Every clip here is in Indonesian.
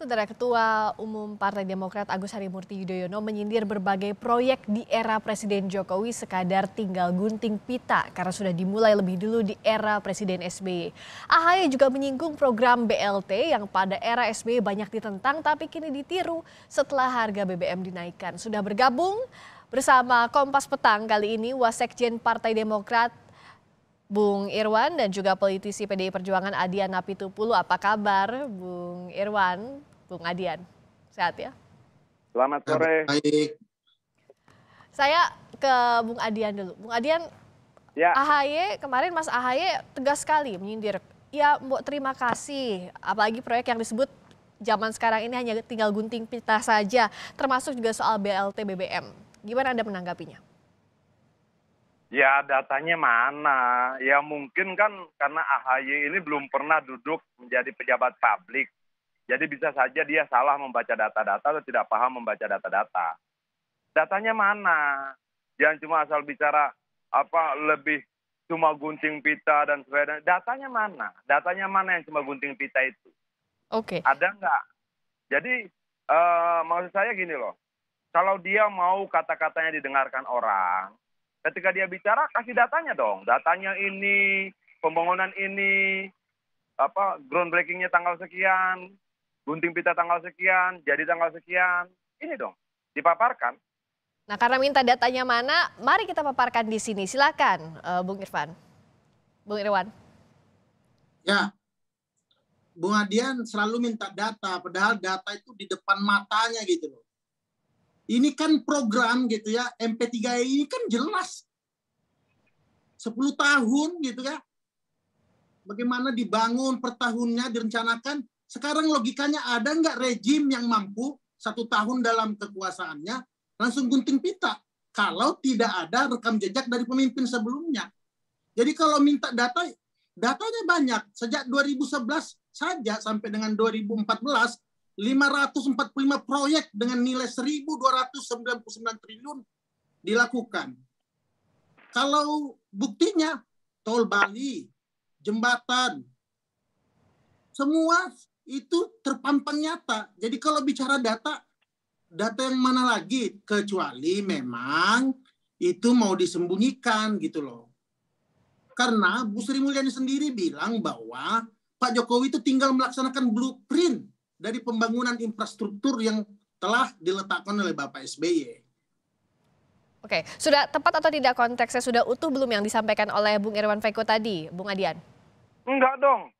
Saudara Ketua Umum Partai Demokrat Agus Harimurti Yudhoyono menyindir berbagai proyek di era Presiden Jokowi sekadar tinggal gunting pita karena sudah dimulai lebih dulu di era Presiden SBY. AHY juga menyinggung program BLT yang pada era SBY banyak ditentang tapi kini ditiru setelah harga BBM dinaikkan. Sudah bergabung bersama Kompas Petang kali ini Wasekjen Partai Demokrat Bung Irwan dan juga politisi PDI Perjuangan Adian Napitupulu. Apa kabar Bung Irwan? Bung Adian. Sehat ya? Selamat sore. Baik. Saya ke Bung Adian dulu. Bung Adian, ya. AHY kemarin Mas AHY tegas sekali menyindir. Ya, Mbok terima kasih. Apalagi proyek yang disebut zaman sekarang ini hanya tinggal gunting pita saja, termasuk juga soal BLT BBM. Gimana Anda menanggapinya? Ya datanya mana? Ya mungkin kan karena AHY ini belum pernah duduk menjadi pejabat publik. Jadi bisa saja dia salah membaca data-data atau tidak paham membaca data-data. Datanya mana? Jangan cuma asal bicara apa lebih cuma gunting pita dan sebagainya. Datanya mana? Datanya mana yang cuma gunting pita itu? Oke. Okay. Ada nggak? Jadi uh, maksud saya gini loh. Kalau dia mau kata-katanya didengarkan orang, ketika dia bicara kasih datanya dong. Datanya ini, pembangunan ini, apa groundbreakingnya tanggal sekian, gunting pita tanggal sekian, jadi tanggal sekian. Ini dong, dipaparkan. Nah karena minta datanya mana, mari kita paparkan di sini. Silakan uh, Bung Irfan. Bung Irwan. Ya, Bung Adian selalu minta data, padahal data itu di depan matanya gitu loh. Ini kan program gitu ya, MP3 e ini kan jelas. 10 tahun gitu ya, bagaimana dibangun pertahunnya direncanakan sekarang logikanya ada nggak rejim yang mampu satu tahun dalam kekuasaannya langsung gunting pita kalau tidak ada rekam jejak dari pemimpin sebelumnya. Jadi kalau minta data, datanya banyak. Sejak 2011 saja sampai dengan 2014, 545 proyek dengan nilai 1.299 triliun dilakukan. Kalau buktinya, tol Bali, jembatan, semua itu terpampang nyata. Jadi kalau bicara data, data yang mana lagi? Kecuali memang itu mau disembunyikan gitu loh. Karena Bu Sri Mulyani sendiri bilang bahwa Pak Jokowi itu tinggal melaksanakan blueprint dari pembangunan infrastruktur yang telah diletakkan oleh Bapak SBY. Oke, sudah tepat atau tidak konteksnya sudah utuh belum yang disampaikan oleh Bung Irwan Veko tadi, Bung Adian? Enggak dong.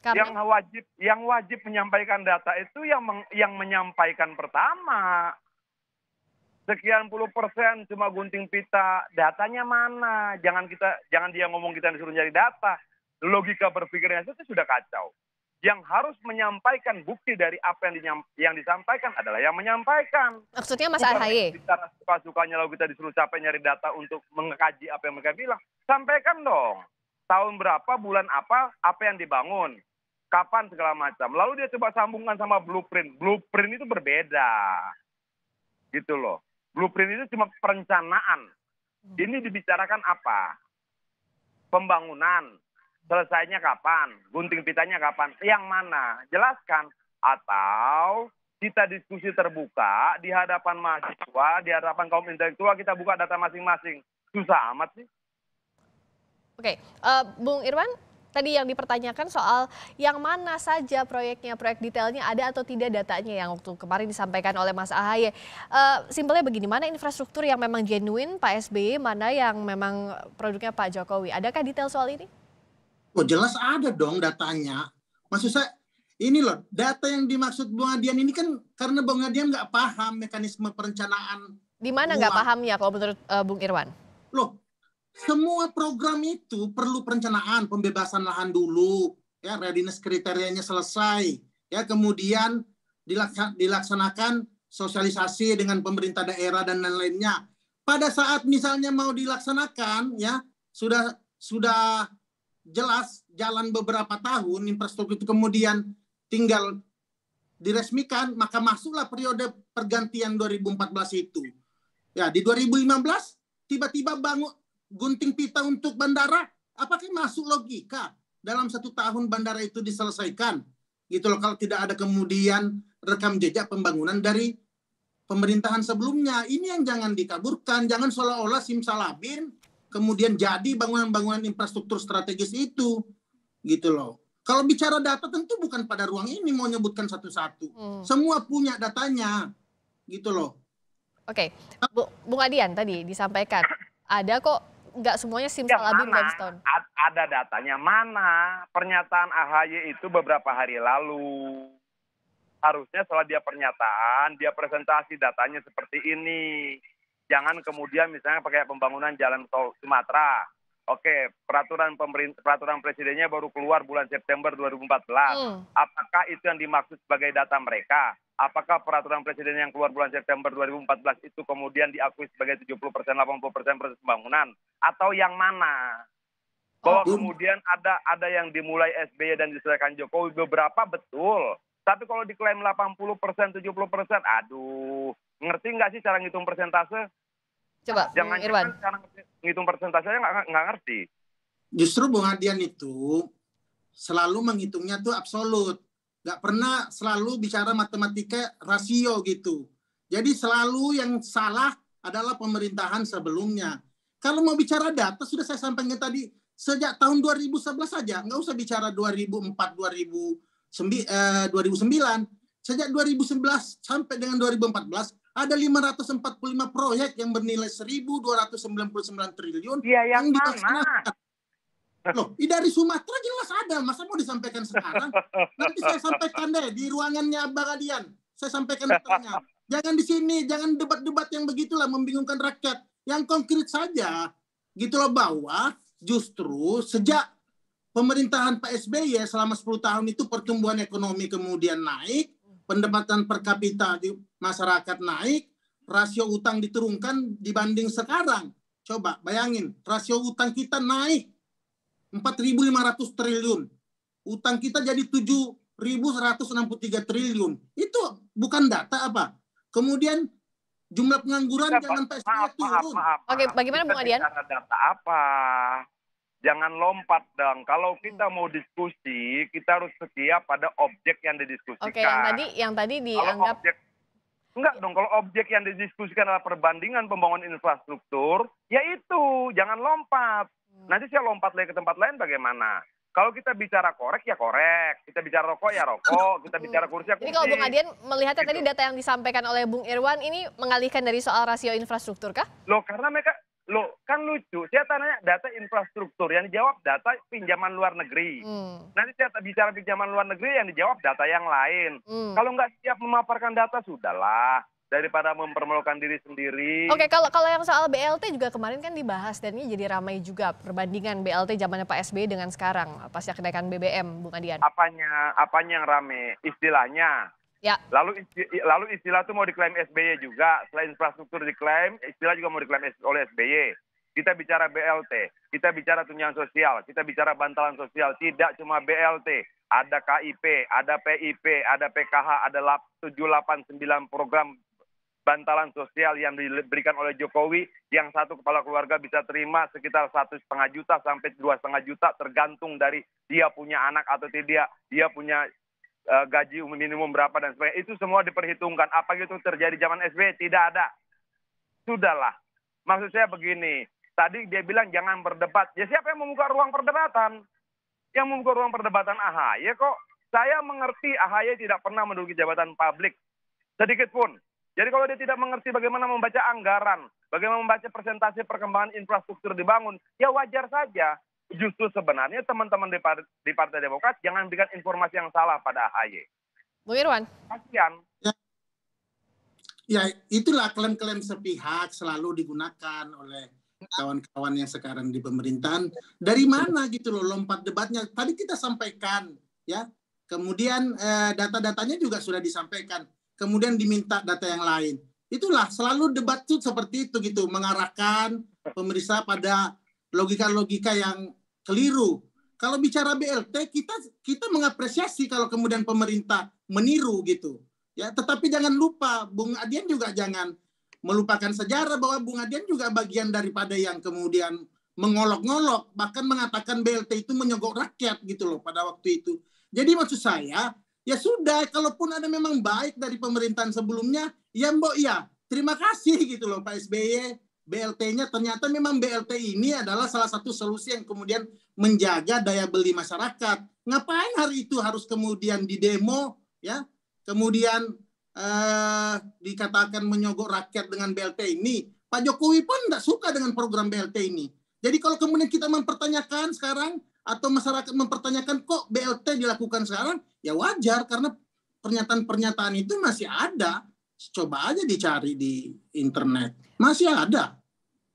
Kami... Yang wajib yang wajib menyampaikan data itu yang meng, yang menyampaikan pertama. Sekian puluh persen cuma gunting pita, datanya mana? Jangan kita jangan dia ngomong kita disuruh nyari data. Logika berpikirnya itu sudah kacau. Yang harus menyampaikan bukti dari apa yang, dinyam, yang disampaikan adalah yang menyampaikan. Maksudnya Mas Ahaye? Kita suka-sukanya lalu kita disuruh capek nyari data untuk mengkaji apa yang mereka bilang. Sampaikan dong, tahun berapa, bulan apa, apa yang dibangun kapan segala macam. Lalu dia coba sambungkan sama blueprint. Blueprint itu berbeda. Gitu loh. Blueprint itu cuma perencanaan. Ini dibicarakan apa? Pembangunan. Selesainya kapan? Gunting pitanya kapan? Yang mana? Jelaskan. Atau kita diskusi terbuka di hadapan mahasiswa, di hadapan kaum intelektual, kita buka data masing-masing. Susah amat sih. Oke, okay. uh, eh, Bung Irwan, tadi yang dipertanyakan soal yang mana saja proyeknya, proyek detailnya ada atau tidak datanya yang waktu kemarin disampaikan oleh Mas Ahaye. Uh, simpelnya begini, mana infrastruktur yang memang genuine Pak SBY, mana yang memang produknya Pak Jokowi. Adakah detail soal ini? Oh jelas ada dong datanya. Maksud saya ini loh data yang dimaksud Bung Adian ini kan karena Bung Adian nggak paham mekanisme perencanaan. Di mana nggak pahamnya kalau menurut uh, Bung Irwan? Loh semua program itu perlu perencanaan, pembebasan lahan dulu, ya readiness kriterianya selesai, ya kemudian dilaksanakan sosialisasi dengan pemerintah daerah dan lain-lainnya. Pada saat misalnya mau dilaksanakan, ya sudah sudah jelas jalan beberapa tahun infrastruktur itu kemudian tinggal diresmikan maka masuklah periode pergantian 2014 itu ya di 2015 tiba-tiba bangun gunting pita untuk bandara, apakah masuk logika dalam satu tahun bandara itu diselesaikan? Gitu loh, kalau tidak ada kemudian rekam jejak pembangunan dari pemerintahan sebelumnya. Ini yang jangan dikaburkan, jangan seolah-olah simsalabim kemudian jadi bangunan-bangunan infrastruktur strategis itu. Gitu loh. Kalau bicara data tentu bukan pada ruang ini mau nyebutkan satu-satu. Hmm. Semua punya datanya. Gitu loh. Oke, okay. Bu, Bung Adian tadi disampaikan ada kok nggak semuanya simsalabim ya, Gaveston. Ada datanya mana? Pernyataan AHY itu beberapa hari lalu. Harusnya setelah dia pernyataan, dia presentasi datanya seperti ini. Jangan kemudian misalnya pakai pembangunan jalan tol Sumatera Oke, peraturan pemerintah peraturan presidennya baru keluar bulan September 2014. Hmm. Apakah itu yang dimaksud sebagai data mereka? Apakah peraturan presiden yang keluar bulan September 2014 itu kemudian diakui sebagai 70 persen, 80 persen proses pembangunan? Atau yang mana? Bahwa oh. kemudian ada ada yang dimulai SBY dan diselesaikan Jokowi beberapa betul. Tapi kalau diklaim 80 persen, 70 persen, aduh, ngerti nggak sih cara ngitung persentase? Coba, Jangan Bung Irwan. Cara ngitung persentasenya nggak ngerti. Justru Bung Adian itu selalu menghitungnya tuh absolut. Nggak pernah selalu bicara matematika rasio gitu. Jadi selalu yang salah adalah pemerintahan sebelumnya. Kalau mau bicara data, sudah saya sampaikan tadi, sejak tahun 2011 saja, nggak usah bicara 2004, 2009. Eh, sejak 2011 sampai dengan 2014, ada 545 proyek yang bernilai 1.299 triliun ya, yang, yang dilaksanakan. Loh, dari Sumatera jelas ada. Masa mau disampaikan sekarang? Nanti saya sampaikan deh di ruangannya Abang Adian. Saya sampaikan datanya. Jangan di sini, jangan debat-debat yang begitulah membingungkan rakyat. Yang konkret saja. Gitu loh bahwa justru sejak pemerintahan Pak SBY selama 10 tahun itu pertumbuhan ekonomi kemudian naik, pendapatan per kapita di masyarakat naik, rasio utang diturunkan dibanding sekarang. Coba bayangin, rasio utang kita naik 4.500 triliun. Utang kita jadi 7.163 triliun. Itu bukan data apa? Kemudian jumlah pengangguran jangan sampai turun. Maaf, Oke, bagaimana Bung Adian? Data apa? Jangan lompat dong. Kalau hmm. kita mau diskusi, kita harus setia pada objek yang didiskusikan. Oke, yang tadi yang tadi dianggap objek, enggak dong. Kalau objek yang didiskusikan adalah perbandingan pembangunan infrastruktur, ya itu jangan lompat. Hmm. Nanti saya lompat lagi ke tempat lain bagaimana? Kalau kita bicara korek ya korek, kita bicara rokok ya rokok, kita hmm. bicara kursi ya kursi. Jadi kalau Bung Adian melihatnya gitu. tadi data yang disampaikan oleh Bung Irwan ini mengalihkan dari soal rasio infrastruktur kah? Loh karena mereka Loh, kan lucu. Saya tanya data infrastruktur, yang dijawab data pinjaman luar negeri. Hmm. Nanti saya bicara pinjaman luar negeri, yang dijawab data yang lain. Hmm. Kalau nggak siap memaparkan data, sudahlah daripada mempermalukan diri sendiri. Oke, kalau kalau yang soal BLT juga kemarin kan dibahas dan ini jadi ramai juga perbandingan BLT zamannya Pak SBY dengan sekarang pasca kenaikan BBM, Bung Adian. Apanya apanya yang ramai Istilahnya Ya. Lalu lalu istilah itu mau diklaim SBY juga. Selain infrastruktur diklaim, istilah juga mau diklaim oleh SBY. Kita bicara BLT, kita bicara tunjangan sosial, kita bicara bantalan sosial. Tidak cuma BLT, ada KIP, ada PIP, ada PKH, ada 789 program bantalan sosial yang diberikan oleh Jokowi yang satu kepala keluarga bisa terima sekitar satu setengah juta sampai dua setengah juta tergantung dari dia punya anak atau tidak dia punya Eh, gaji minimum berapa dan sebagainya. Itu semua diperhitungkan. Apa itu terjadi zaman SBY? Tidak ada. Sudahlah. Maksud saya begini, tadi dia bilang jangan berdebat. Ya siapa yang membuka ruang perdebatan? Yang membuka ruang perdebatan AHY ya, kok. Saya mengerti AHY tidak pernah menduduki jabatan publik. Sedikit pun. Jadi kalau dia tidak mengerti bagaimana membaca anggaran, bagaimana membaca presentasi perkembangan infrastruktur dibangun, ya wajar saja justru sebenarnya teman-teman di, Par di Partai Demokrat jangan berikan informasi yang salah pada AHY. Bu Irwan. Kasian. Ya, ya itulah klaim-klaim sepihak selalu digunakan oleh kawan-kawan yang sekarang di pemerintahan. Dari mana gitu loh lompat debatnya? Tadi kita sampaikan ya. Kemudian eh, data-datanya juga sudah disampaikan. Kemudian diminta data yang lain. Itulah selalu debat itu seperti itu gitu, mengarahkan pemeriksa pada logika-logika yang keliru. Kalau bicara BLT kita kita mengapresiasi kalau kemudian pemerintah meniru gitu. Ya, tetapi jangan lupa Bung Adian juga jangan melupakan sejarah bahwa Bung Adian juga bagian daripada yang kemudian mengolok-ngolok bahkan mengatakan BLT itu menyogok rakyat gitu loh pada waktu itu. Jadi maksud saya ya sudah kalaupun ada memang baik dari pemerintahan sebelumnya ya mbok ya terima kasih gitu loh Pak SBY BLT-nya ternyata memang BLT ini adalah salah satu solusi yang kemudian menjaga daya beli masyarakat. Ngapain hari itu harus kemudian di demo, ya? Kemudian eh, dikatakan menyogok rakyat dengan BLT ini. Pak Jokowi pun tidak suka dengan program BLT ini. Jadi kalau kemudian kita mempertanyakan sekarang atau masyarakat mempertanyakan kok BLT dilakukan sekarang, ya wajar karena pernyataan-pernyataan itu masih ada coba aja dicari di internet masih ada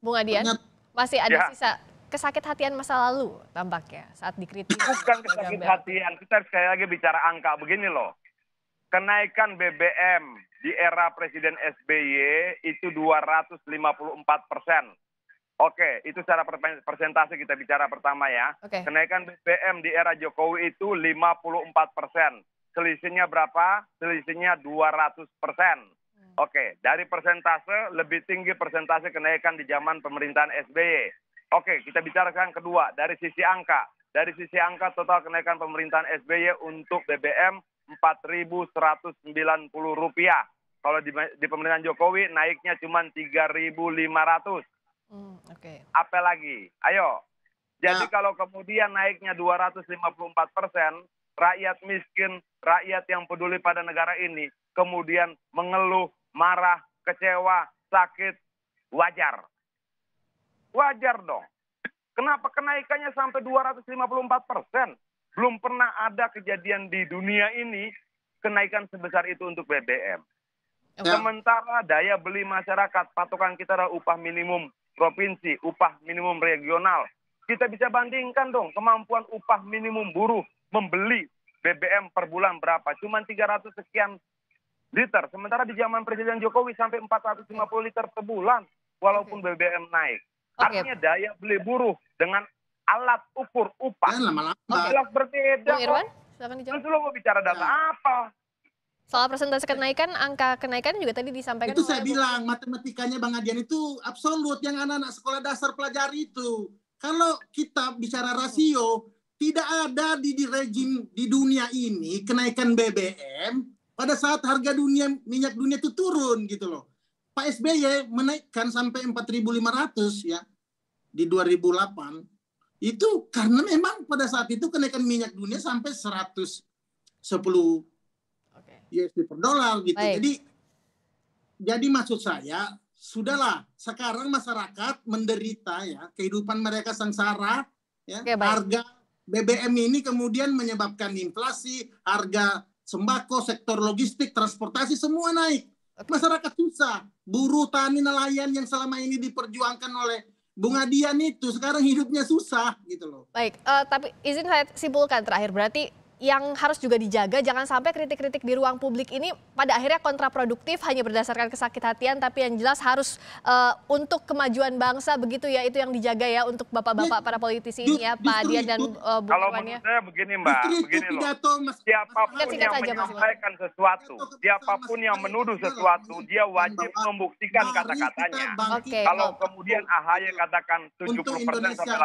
Bung Adian, masih ada ya. sisa kesakit hatian masa lalu tampaknya saat dikritik. Bukan kesakit hatian, kita sekali lagi bicara angka begini loh. Kenaikan BBM di era Presiden SBY itu 254 persen. Oke, itu secara persentase kita bicara pertama ya. Okay. Kenaikan BBM di era Jokowi itu 54 persen. Selisihnya berapa? Selisihnya 200 persen. Oke, dari persentase lebih tinggi persentase kenaikan di zaman pemerintahan SBY. Oke, kita bicarakan kedua dari sisi angka. Dari sisi angka total kenaikan pemerintahan SBY untuk BBM Rp4.190. Kalau di, di pemerintahan Jokowi naiknya cuma 3.500. Hmm, lima Okay. Apa lagi? Ayo. Jadi nah. kalau kemudian naiknya 254 persen, rakyat miskin, rakyat yang peduli pada negara ini, kemudian mengeluh, marah, kecewa, sakit, wajar. Wajar dong. Kenapa kenaikannya sampai 254 persen? Belum pernah ada kejadian di dunia ini kenaikan sebesar itu untuk BBM. Ya. Sementara daya beli masyarakat, patokan kita adalah upah minimum provinsi, upah minimum regional. Kita bisa bandingkan dong kemampuan upah minimum buruh membeli BBM per bulan berapa. Cuma 300 sekian liter. Sementara di zaman Presiden Jokowi sampai 450 liter per bulan walaupun okay. BBM naik. Okay. Artinya daya beli buruh dengan alat ukur upah. Ya, lama-lama. Jelas berbeda. Bung Irwan, silakan dijawab. Terus kan lo mau bicara data ya. apa? Soal persentase kenaikan, angka kenaikan juga tadi disampaikan. Itu saya bilang, bilang, matematikanya Bang Adian itu absolut yang anak-anak sekolah dasar pelajari itu. Kalau kita bicara rasio, hmm. tidak ada di, di rejim di dunia ini kenaikan BBM pada saat harga dunia minyak dunia itu turun gitu loh. Pak SBY menaikkan sampai 4.500 ya di 2008 itu karena memang pada saat itu kenaikan minyak dunia sampai 110 okay. USD per dolar gitu. Baik. Jadi jadi maksud saya sudahlah sekarang masyarakat menderita ya kehidupan mereka sengsara ya okay, harga BBM ini kemudian menyebabkan inflasi, harga sembako, sektor logistik, transportasi semua naik. Masyarakat susah, buruh, tani, nelayan yang selama ini diperjuangkan oleh Bung Adian itu sekarang hidupnya susah gitu loh. Baik, uh, tapi izin saya simpulkan terakhir berarti yang harus juga dijaga jangan sampai kritik-kritik di ruang publik ini pada akhirnya kontraproduktif hanya berdasarkan kesakit hatian tapi yang jelas harus uh, untuk kemajuan bangsa begitu ya itu yang dijaga ya untuk bapak-bapak para politisi ini ya Pak Adian dan uh, Bu Kalau ya. menurut saya begini Mbak, begini loh. Siapapun yang menyampaikan sesuatu, siapapun yang menuduh sesuatu, dia wajib membuktikan kata-katanya. Okay, Kalau kemudian AHY katakan 70% sampai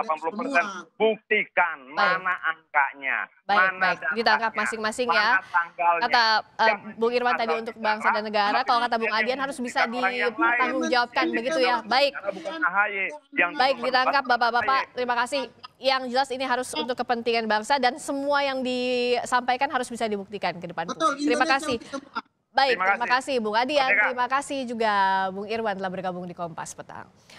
80%, buktikan mana angkanya, mana ditangkap ya. masing-masing ya. Kata uh, Bung Irwan tadi untuk bangsa dan negara, kalau kata Bung Adian harus bisa dipertanggungjawabkan begitu ya. Baik. Baik ditangkap Bapak-bapak. Terima kasih. Yang jelas ini harus untuk kepentingan bangsa dan semua yang disampaikan harus bisa dibuktikan ke depan. Terima kasih. Baik, terima kasih Bung Adian, terima kasih juga Bung Irwan telah bergabung di Kompas Petang.